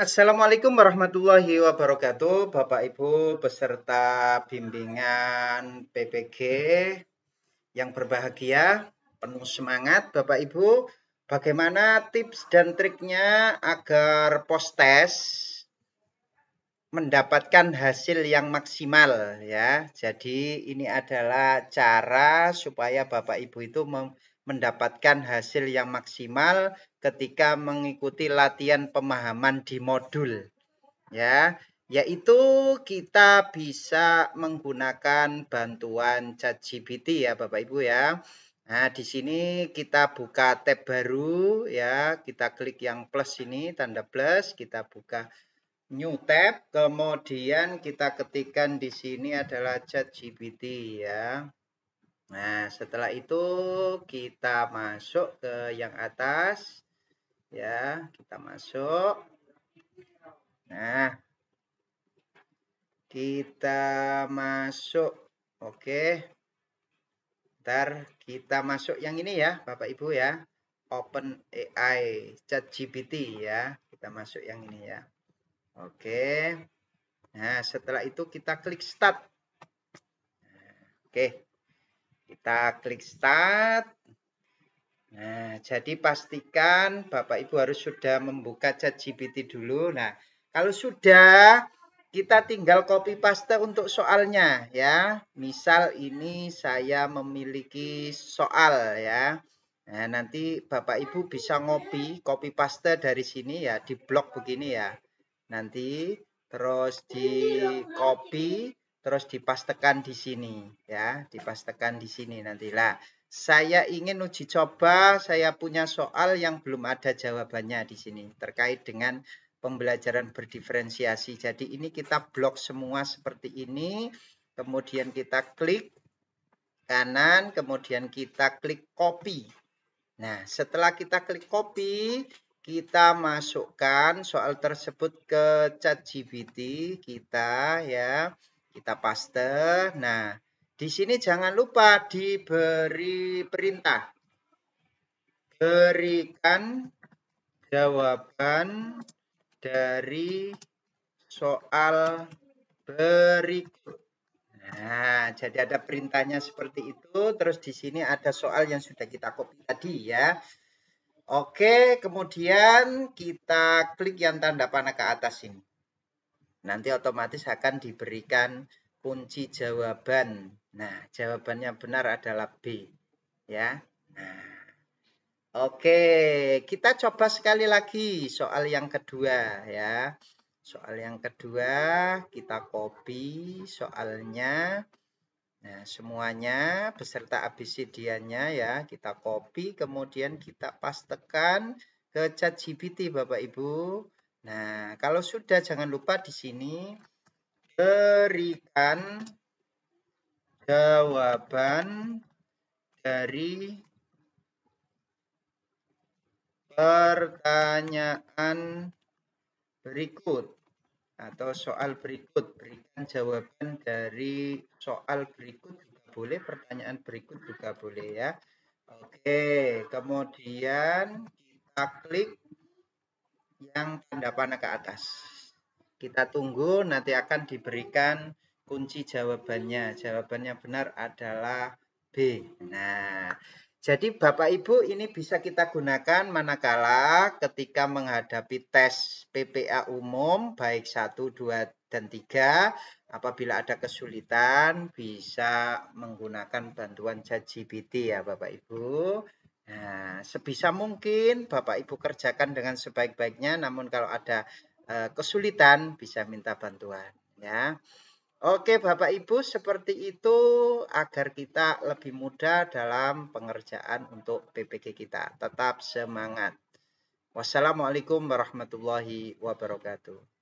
Assalamualaikum warahmatullahi wabarakatuh, Bapak Ibu peserta bimbingan PPG yang berbahagia, penuh semangat Bapak Ibu. Bagaimana tips dan triknya agar post-test mendapatkan hasil yang maksimal ya. Jadi ini adalah cara supaya Bapak Ibu itu mendapatkan hasil yang maksimal ketika mengikuti latihan pemahaman di modul. Ya, yaitu kita bisa menggunakan bantuan Chat GPT ya Bapak Ibu ya. Nah, di sini kita buka tab baru ya. Kita klik yang plus ini, tanda plus, kita buka new tab. Kemudian kita ketikkan di sini adalah Chat GPT ya. Nah, setelah itu kita masuk ke yang atas. Ya, kita masuk. Nah, kita masuk. Oke. Ntar kita masuk yang ini ya, Bapak Ibu ya. Open AI, Chat GPT ya. Kita masuk yang ini ya. Oke. Nah, setelah itu kita klik start. Nah, oke. Kita klik start. Nah, jadi pastikan Bapak Ibu harus sudah membuka Chat GPT dulu. Nah, kalau sudah kita tinggal copy paste untuk soalnya ya. Misal ini saya memiliki soal ya. Nah, nanti Bapak Ibu bisa ngopi, copy paste dari sini ya, di blog begini ya. Nanti terus di copy terus dipastekan di sini ya dipastekan di sini nantilah. saya ingin uji coba saya punya soal yang belum ada jawabannya di sini terkait dengan pembelajaran berdiferensiasi jadi ini kita blok semua seperti ini kemudian kita klik kanan kemudian kita klik copy nah setelah kita klik copy kita masukkan soal tersebut ke Chat GPT kita ya kita paste. Nah, di sini jangan lupa diberi perintah. Berikan jawaban dari soal berikut. Nah, jadi ada perintahnya seperti itu. Terus di sini ada soal yang sudah kita copy tadi ya. Oke, kemudian kita klik yang tanda panah ke atas ini nanti otomatis akan diberikan kunci jawaban. Nah, jawabannya benar adalah B. Ya. Nah. Oke, kita coba sekali lagi soal yang kedua ya. Soal yang kedua kita copy soalnya. Nah, semuanya beserta abisidiannya ya, kita copy kemudian kita pastekan ke ChatGPT Bapak Ibu. Nah, kalau sudah jangan lupa di sini berikan jawaban dari pertanyaan berikut atau soal berikut. Berikan jawaban dari soal berikut juga boleh, pertanyaan berikut juga boleh ya. Oke, kemudian kita klik yang tanda panah ke atas. Kita tunggu nanti akan diberikan kunci jawabannya. Jawabannya benar adalah B. Nah, jadi Bapak Ibu ini bisa kita gunakan manakala ketika menghadapi tes PPA umum baik 1, 2, dan 3. Apabila ada kesulitan bisa menggunakan bantuan ChatGPT ya Bapak Ibu. Nah, sebisa mungkin Bapak Ibu kerjakan dengan sebaik-baiknya, namun kalau ada eh, kesulitan bisa minta bantuan ya. Oke Bapak Ibu, seperti itu agar kita lebih mudah dalam pengerjaan untuk PPG kita. Tetap semangat. Wassalamualaikum warahmatullahi wabarakatuh.